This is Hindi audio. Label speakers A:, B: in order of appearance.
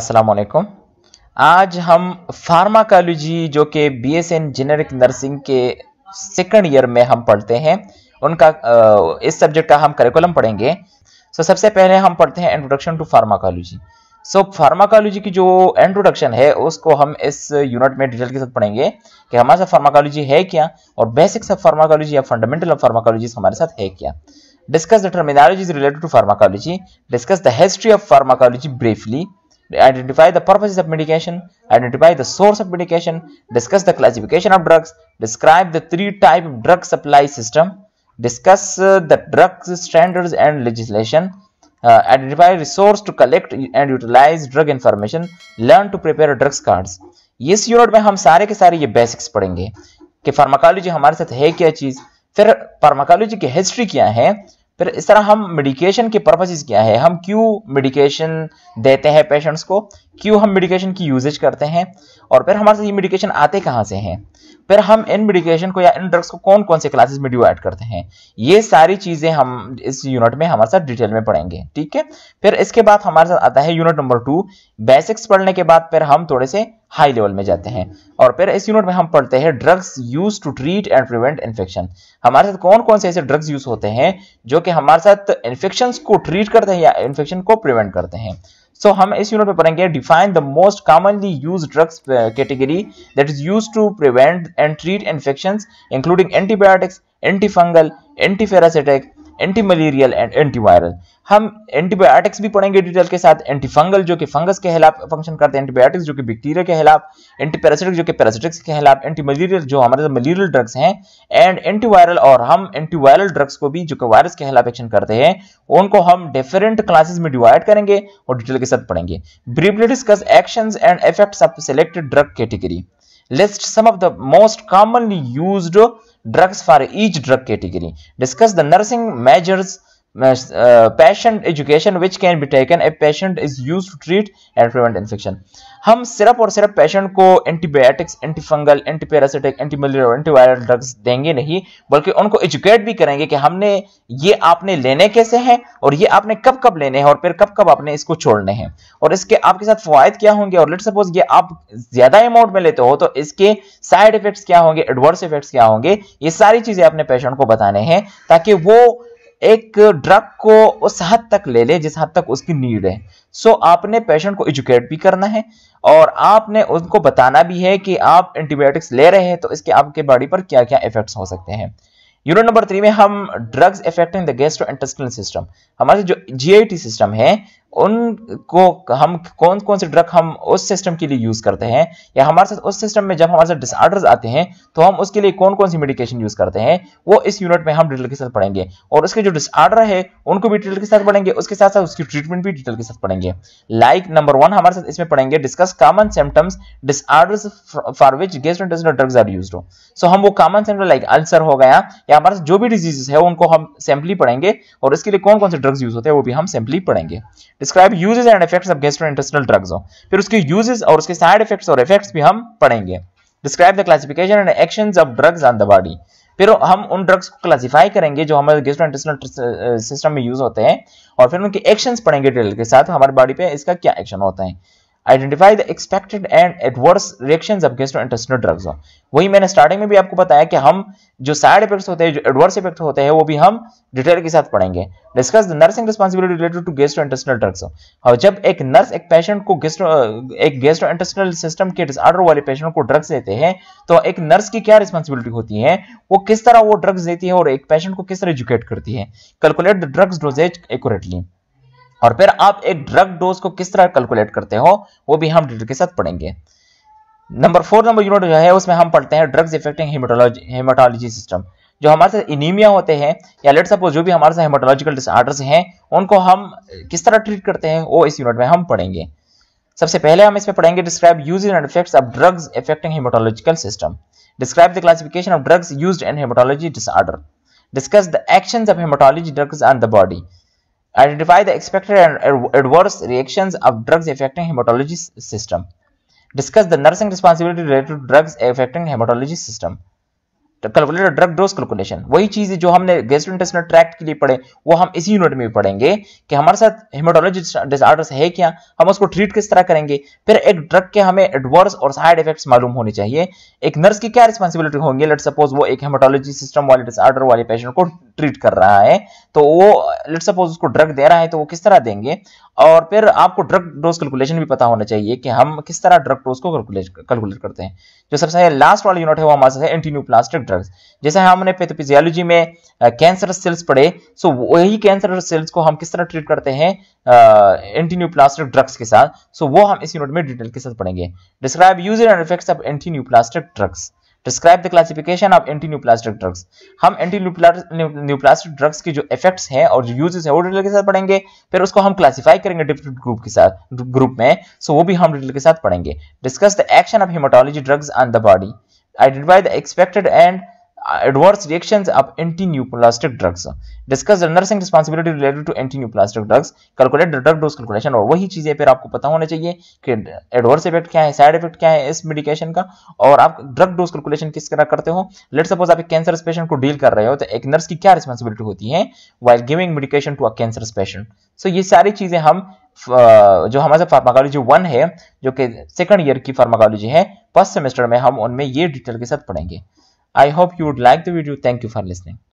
A: असलकुम आज हम फार्माकोलॉजी जो कि B S N generic nursing के सेकंड ईयर में हम पढ़ते हैं उनका इस सब्जेक्ट का हम करिकुलम पढ़ेंगे सो सबसे पहले हम पढ़ते हैं introduction to pharmacology so pharmacology की जो इंट्रोडक्शन है उसको हम इस यूनिट में डिटेल के साथ पढ़ेंगे कि हमारे साथ फार्माकोलॉजी है क्या और बेसिक्स ऑफ फार्माकोलॉजी या फंडामेंटल ऑफ फार्माकोलॉजी हमारे साथ है क्या discuss the terminology related to pharmacology discuss the history of pharmacology briefly identify the purposes of medication, identify the source of medication, discuss the classification of drugs, describe the three type of drug supply system, discuss uh, the drug standards and legislation, uh, identify resource to collect and utilize drug information, learn to prepare drugs cards. इस यूनिट में हम सारे के सारे ये बेसिक्स पढ़ेंगे कि फार्माकोलॉजी हमारे साथ है क्या चीज़ फिर फार्माकोलॉजी की हिस्ट्री क्या है फिर इस तरह हम मेडिकेशन के पर्पजेज क्या है हम क्यों मेडिकेशन देते हैं पेशेंट्स को क्यों हम मेडिकेशन की यूजेज करते हैं और फिर हमारे साथ ये मेडिकेशन आते कहाँ से हैं फिर हम इन मेडिकेशन को या इन ड्रग्स को कौन कौन से क्लासेस में डिवाइड करते हैं ये सारी चीजें हम इस यूनिट में हमारे साथ डिटेल में पढ़ेंगे ठीक है फिर इसके बाद हमारे साथ आता है यूनिट नंबर टू बेसिक्स पढ़ने के बाद फिर हम थोड़े से हाई लेवल में जाते हैं और फिर इस यूनिट में हम पढ़ते हैं drugs use to treat and prevent infection हमारे साथ कौन कौन से ऐसे ड्रग्स यूज होते हैं जो कि हमारे साथ इन्फेक्शन को ट्रीट करते हैं या इन्फेक्शन को प्रिवेंट करते हैं सो so, हम इस यूनिट में पढ़ेंगे define the most commonly use drugs category that is use to prevent and treat infection including antibiotics antifungal antiparasitic anti malarial and antiviral हम एंटीबायोटिक्स भी पढ़ेंगे डिटेल के साथ एंटी फंगल जो कि फंगस के खिलाफ फंक्शन करते हैं एंटीबायोटिक्स जो कि बैक्टीरिया के खिलाफ एंटी पैरासिटिक जो कि पैरासिटिक्स के खिलाफ एंटी मलेरियल जो हमारे मलेरियल ड्रग्स हैं एंड एंटीवायरल और हम एंटीवायरल ड्रग्स को भी जो कि वायरस के खिलाफ एक्शन करते हैं उनको हम डिफरेंट क्लासेज में डिवाइड करेंगे और डिटेल के साथ पढ़ेंगे briefly discuss action and effects of selected drug category list some of the most commonly used drugs for each drug category. Discuss the nursing measures patient education which can be taken a patient is use to treat and prevent infection हम सिर्फ और सिर्फ पेशेंट को एंटीबायोटिक्स एंटीफंगल एंटीपेरासिटिक एंटीमलेरिया और एंटीवायरल ड्रग्स देंगे नहीं बल्कि उनको एजुकेट भी करेंगे कि हमने ये आपने लेने कैसे हैं और ये आपने कब कब लेने हैं और फिर कब कब आपने इसको छोड़ने हैं और इसके आपके साथ फवायद क्या होंगे और लेट सपोज ये आप ज्यादा अमाउंट में लेते हो तो इसके साइड इफेक्ट्स क्या होंगे एडवर्स इफेक्ट्स क्या होंगे ये सारी चीजें अपने पेशेंट को बताने हैं ताकि वो एक ड्रग को उस हद तक ले ले जिस हद तक उसकी नीड है सो so, आपने पेशेंट को एजुकेट भी करना है और आपने उनको बताना भी है कि आप एंटीबायोटिक्स ले रहे हैं तो इसके आपके बॉडी पर क्या क्या इफेक्ट्स हो सकते हैं यूनिट नंबर थ्री में हम drugs affecting the gastro intestinal system हमारे जो जीआईटी सिस्टम है उनको हम कौन कौन से ड्रग हम उस सिस्टम के लिए यूज करते हैं या हमारे साथ उस सिस्टम में जब हमारे साथ डिसऑर्डर्स आते हैं तो हम उसके लिए कौन कौन सी मेडिकेशन यूज करते हैं वो इस यूनिट में हम डिटेल के साथ पढ़ेंगे और उसके जो डिसऑर्डर है उनको भी डिटेल के साथ पढ़ेंगे उसके साथ साथ उसकी ट्रीटमेंट भी डिटेल के साथ पढ़ेंगे लाइक नंबर वन हमारे साथ इसमें पढ़ेंगे discuss common symptoms disorders for which gastro drugs are use so हम वो कॉमन सिम्टम लाइक अल्सर हो गया या हमारे साथ जो भी डिजीजेस है उनको हम सैम्पली पढ़ेंगे और इसके लिए कौन कौन से ड्रग्स यूज होते हैं वो भी हम सैम्पली पढ़ेंगे describe uses and effects of gastro gastrointestinal drugs फिर उसके यूजेज और उसके साइड इफेक्ट्स और इफेक्ट्स भी हम पढ़ेंगे describe the classification and action of drugs on the body फिर हम उन ड्रग्स को क्लासिफाई करेंगे जो हमारे गेस्ट्रो गेस्ट्रोइंटेस्टिनल सिस्टम में यूज होते हैं और फिर उनके एक्शन पढ़ेंगे डिटेल के साथ हमारे बॉडी पे इसका क्या एक्शन होता है identify the expected and adverse reaction of gastrointestinal drugs वही मैंने स्टार्टिंग में भी आपको बताया कि हम जो साइड इफेक्ट्स होते हैं जो एडवर्स इफेक्ट होते हैं वो भी हम डिटेल के साथ पढ़ेंगे discuss the nursing responsibility related to gastrointestinal drugs और जब एक नर्स एक पेशेंट को गैस्ट्रो एक गैस्ट्रोइंटेस्टिनल सिस्टम के डिसऑर्डर वाले पेशेंट को ड्रग्स देते हैं तो एक नर्स की क्या रिस्पॉन्सिबिलिटी होती है वो किस तरह वो ड्रग्स देती है और एक पेशेंट को किस तरह एजुकेट करती है calculate the drugs dosages accurately और फिर आप एक ड्रग डोज को किस तरह कैलकुलेट करते हो वो भी हम डिटेल के साथ पढ़ेंगे नंबर फोर नंबर यूनिट जो है उसमें हम पढ़ते हैं ड्रग्स इफेक्टिंग हेमाटोलॉजी सिस्टम जो हमारे साथ इनिमिया होते हैं या लेट सपोज जो भी हमारे साथ हेमाटोलॉजिकल डिसऑर्डर्स हैं उनको हम किस तरह ट्रीट करते हैं वो इस यूनिट में हम पढ़ेंगे सबसे पहले हम इसमें पढ़ेंगे describe use and effects of drugs affecting hematological system describe the classification of drugs used in hematology disorder discuss the actions of hematology drugs on the body Identify the expected and adverse reactions of drugs affecting hematology system. Discuss the nursing responsibility related to drugs affecting hematology system. Calculate drug dose calculation वही चीज जो हमने गैस्ट्रोइंटेस्टिनल ट्रैक्ट के लिए पढ़े वो हम इसी यूनिट में भी पढ़ेंगे कि हमारे साथ हेमोटोलॉजी डिसऑर्डर्स है क्या हम उसको ट्रीट किस तरह करेंगे फिर एक ड्रग के हमें एडवर्स और साइड इफेक्ट्स मालूम होने चाहिए एक नर्स की क्या रिस्पॉन्सिबिलिटी होंगे लेट सपोज वो एक हेमोटोलॉजी सिस्टम वाले डिसऑर्डर वाले पेशेंट को ट्रीट कर रहा है तो वो लेट सपोज उसको ड्रग दे रहा है तो वो किस तरह देंगे और फिर आपको ड्रग डोज कैलकुलेशन भी पता होना चाहिए कि हम किस तरह ड्रग डोज को कैलकुलेट करते हैं जो सबसे लास्ट वाला यूनिट है वो हमारे एंटीन्यू प्लास्टिक ड्रग्स जैसे हमने पैथोफिजियोलॉजी में कैंसर सेल्स पढ़े सो वही कैंसर सेल्स को हम किस तरह ट्रीट करते हैं एंटीन्यूप्लास्टिक ड्रग्स के साथ सो वो हम इस यूनिट में डिटेल के साथ पढ़ेंगे describe use and effects of antineoplastic drugs describe the classification of anti neoplastic drugs हम एंटी न्यूप्लास्टिक ड्रग्स के जो इफेक्ट्स हैं और जो यूजेस हैं वो डिटेल के साथ पढ़ेंगे फिर उसको हम क्लासिफाई करेंगे डिफरेंट ग्रुप के साथ ग्रुप में सो so वो भी हम डिटेल के साथ पढ़ेंगे discuss the action of hematology drugs on the body identify the expected and adverse reactions of anti-neoplastic drugs. Discuss the nursing responsibility related to anti-neoplastic drugs. Calculate the drug dose calculation aur wahi cheeze fir aapko pata hona chahiye ki adverse effect kya hai side effect kya hai is medication ka aur aap drug dose calculation kis tarah karte ho Let's suppose aap ek cancer patient ko deal kar rahe ho to ek nurse ki kya responsibility hoti hai while giving medication to a cancer patient. So ye sari cheeze hum जो हमारे फार्माकोलॉजी वन है जो कि सेकंड ईयर की फार्माकोलॉजी है फर्स्ट सेमेस्टर में हम उनमें ये डिटेल के साथ पढ़ेंगे I hope you would like the video. Thank you for listening.